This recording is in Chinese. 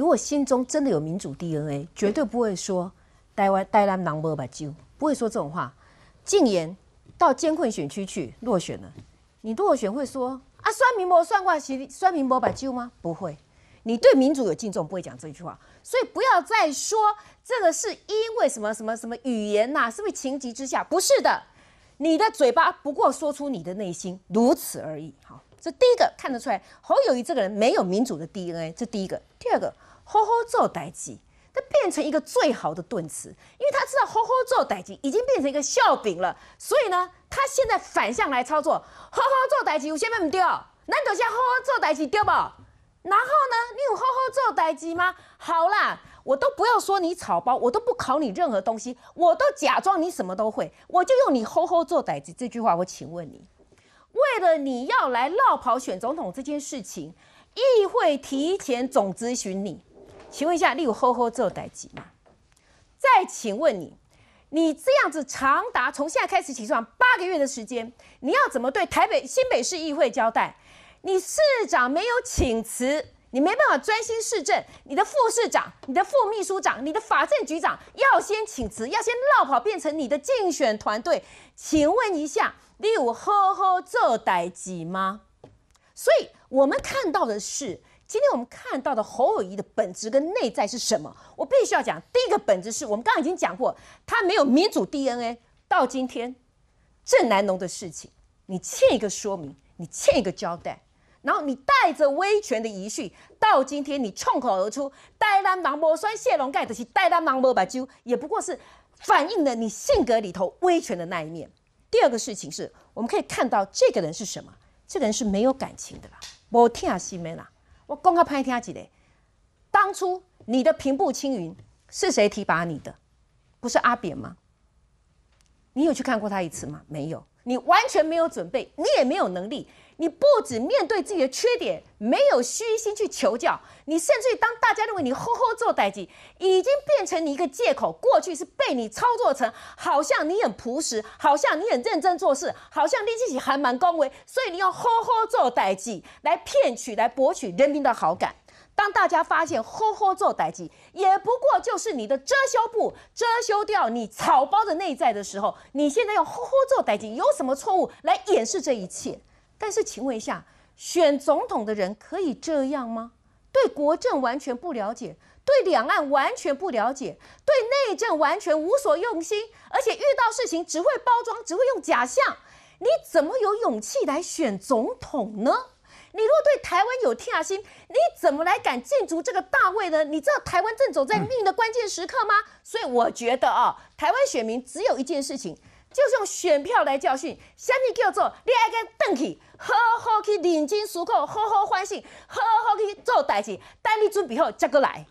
如果心中真的有民主 DNA，绝对不会说台湾台湾 number 八九，不会说这种话。禁言到监困选区去落选了，你落选会说啊，算民模算挂，算民模八九吗？不会，你对民主有敬重，不会讲这句话。所以不要再说这个是因为什么什么什么语言呐，是不是情急之下？不是的，你的嘴巴不过说出你的内心如此而已。好，这第一个看得出来，侯友谊这个人没有民主的 DNA，这第一个，第二个。好好做代志，他变成一个最好的盾词，因为他知道好好做代志已经变成一个笑柄了，所以呢，他现在反向来操作，好好做代志有甚物唔对？咱就先好好做代志对不？然后呢，你有好好做代志吗？好啦，我都不要说你草包，我都不考你任何东西，我都假装你什么都会，我就用你好好做代志这句话，我请问你，为了你要来绕跑选总统这件事情，议会提前总咨询你。请问一下，你有好好做代级吗？再请问你，你这样子长达从现在开始起算八个月的时间，你要怎么对台北新北市议会交代？你市长没有请辞，你没办法专心市政，你的副市长、你的副秘书长、你的法政局长要先请辞，要先绕跑变成你的竞选团队？请问一下，你有好好做代级吗？所以我们看到的是。今天我们看到的侯友谊的本质跟内在是什么？我必须要讲，第一个本质是我们刚刚已经讲过，他没有民主 DNA。到今天，郑南农的事情，你欠一个说明，你欠一个交代。然后你带着威权的遗训，到今天你冲口而出，戴啦芒波酸蟹龙盖子起戴啦芒波白鸠，也不过是反映了你性格里头威权的那一面。第二个事情是我们可以看到这个人是什么？这个人是没有感情的啦，我听阿西梅啦。我讲开问你听下，几嘞？当初你的平步青云是谁提拔你的？不是阿扁吗？你有去看过他一次吗？没有，你完全没有准备，你也没有能力。你不止面对自己的缺点，没有虚心去求教。你甚至当大家认为你呵呵做代际，已经变成你一个借口。过去是被你操作成好像你很朴实，好像你很认真做事，好像你自己还蛮恭维，所以你用呵呵做代际来骗取、来博取人民的好感。当大家发现呵呵做代际也不过就是你的遮羞布，遮羞掉你草包的内在的时候，你现在用呵呵做代际有什么错误来掩饰这一切？但是，请问一下，选总统的人可以这样吗？对国政完全不了解，对两岸完全不了解，对内政完全无所用心，而且遇到事情只会包装，只会用假象，你怎么有勇气来选总统呢？你若对台湾有天下心，你怎么来敢进驻这个大位呢？你知道台湾正走在命运的关键时刻吗？所以，我觉得啊，台湾选民只有一件事情。就用选票来教训，什么叫做你爱个回去，好好去认真思考，好好反省，好好去做代志，等你准备好才过来。